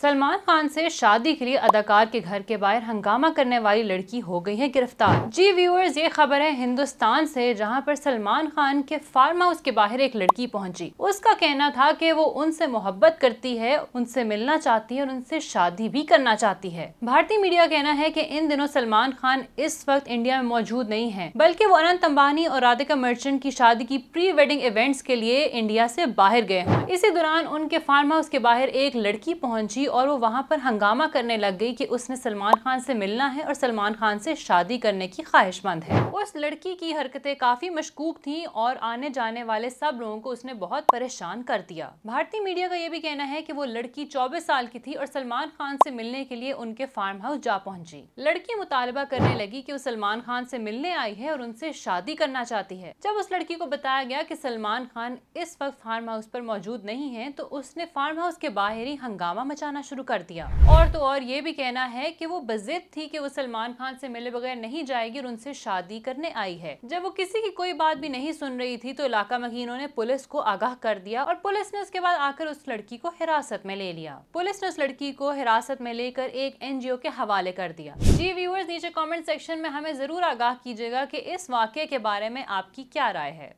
सलमान खान से शादी के लिए अदाकार के घर के बाहर हंगामा करने वाली लड़की हो गई है गिरफ्तार जी व्यूअर्स ये खबर है हिंदुस्तान से जहां पर सलमान खान के फार्म हाउस के बाहर एक लड़की पहुंची उसका कहना था कि वो उनसे मोहब्बत करती है उनसे मिलना चाहती है और उनसे शादी भी करना चाहती है भारतीय मीडिया कहना है की इन दिनों सलमान खान इस वक्त इंडिया में मौजूद नहीं है बल्कि वो अनंत अम्बानी और राधिका मर्चेंट की शादी की प्री वेडिंग इवेंट्स के लिए इंडिया से बाहर गए इसी दौरान उनके फार्म हाउस के बाहर एक लड़की पहुंची और वो वहाँ पर हंगामा करने लग गई कि उसने सलमान खान से मिलना है और सलमान खान से शादी करने की ख्वाहिशमंद है उस लड़की की हरकतें काफ़ी मशकूक थीं और आने जाने वाले सब लोगों को उसने बहुत परेशान कर दिया भारतीय मीडिया का ये भी कहना है की वो लड़की चौबीस साल की थी और सलमान खान से मिलने के लिए उनके फार्म हाउस जा पहुंची लड़की मुतालबा करने लगी की वो सलमान खान से मिलने आई है और उनसे शादी करना चाहती है जब उस लड़की को बताया गया की सलमान खान इस वक्त फार्म हाउस पर मौजूद नहीं है तो उसने फार्म हाउस के बाहर ही हंगामा मचाना लगाना शुरू कर दिया और तो और ये भी कहना है कि वो बजिद थी कि वो सलमान खान से मिले बगैर नहीं जाएगी और उनसे शादी करने आई है जब वो किसी की कोई बात भी नहीं सुन रही थी तो इलाका मकीनों ने पुलिस को आगाह कर दिया और पुलिस ने उसके बाद आकर उस लड़की को हिरासत में ले लिया पुलिस ने उस लड़की को हिरासत में लेकर एक एन के हवाले कर दिया जी व्यूअर्स नीचे कॉमेंट सेक्शन में हमें जरूर आगाह कीजिएगा की इस वाक्य के बारे में आपकी क्या राय है